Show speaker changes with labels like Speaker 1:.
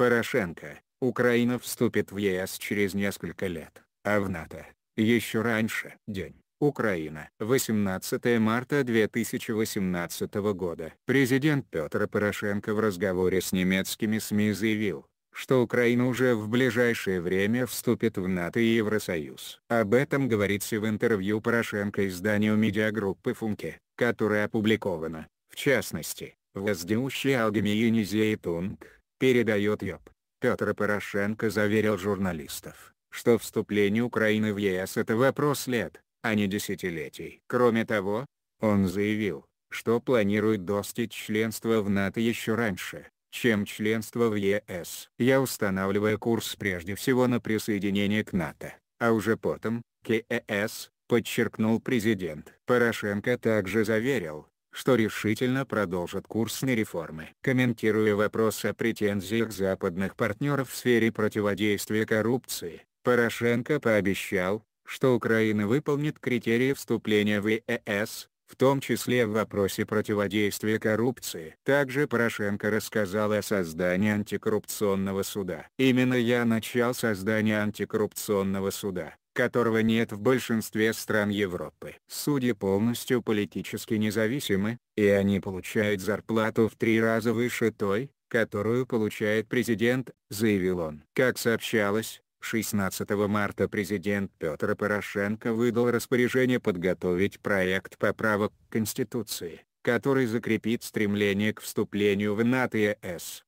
Speaker 1: Порошенко, Украина вступит в ЕС через несколько лет, а в НАТО – еще раньше. День. Украина. 18 марта 2018 года. Президент Петр Порошенко в разговоре с немецкими СМИ заявил, что Украина уже в ближайшее время вступит в НАТО и Евросоюз. Об этом говорится в интервью Порошенко изданию медиагруппы «Функе», которое опубликовано, в частности, в «Воздеущий Алгамиине Зейтунг», передает ЙОП. Петр Порошенко заверил журналистов, что вступление Украины в ЕС это вопрос лет, а не десятилетий. Кроме того, он заявил, что планирует достичь членства в НАТО еще раньше, чем членство в ЕС. Я устанавливаю курс прежде всего на присоединение к НАТО, а уже потом, к ЕС, подчеркнул президент. Порошенко также заверил, что решительно продолжат курсные реформы. Комментируя вопрос о претензиях западных партнеров в сфере противодействия коррупции, Порошенко пообещал, что Украина выполнит критерии вступления в ЕС, в том числе в вопросе противодействия коррупции. Также Порошенко рассказал о создании антикоррупционного суда. Именно я начал создание антикоррупционного суда которого нет в большинстве стран Европы. Судьи полностью политически независимы, и они получают зарплату в три раза выше той, которую получает президент, заявил он. Как сообщалось, 16 марта президент Петр Порошенко выдал распоряжение подготовить проект поправок к Конституции, который закрепит стремление к вступлению в НАТО и ЕС.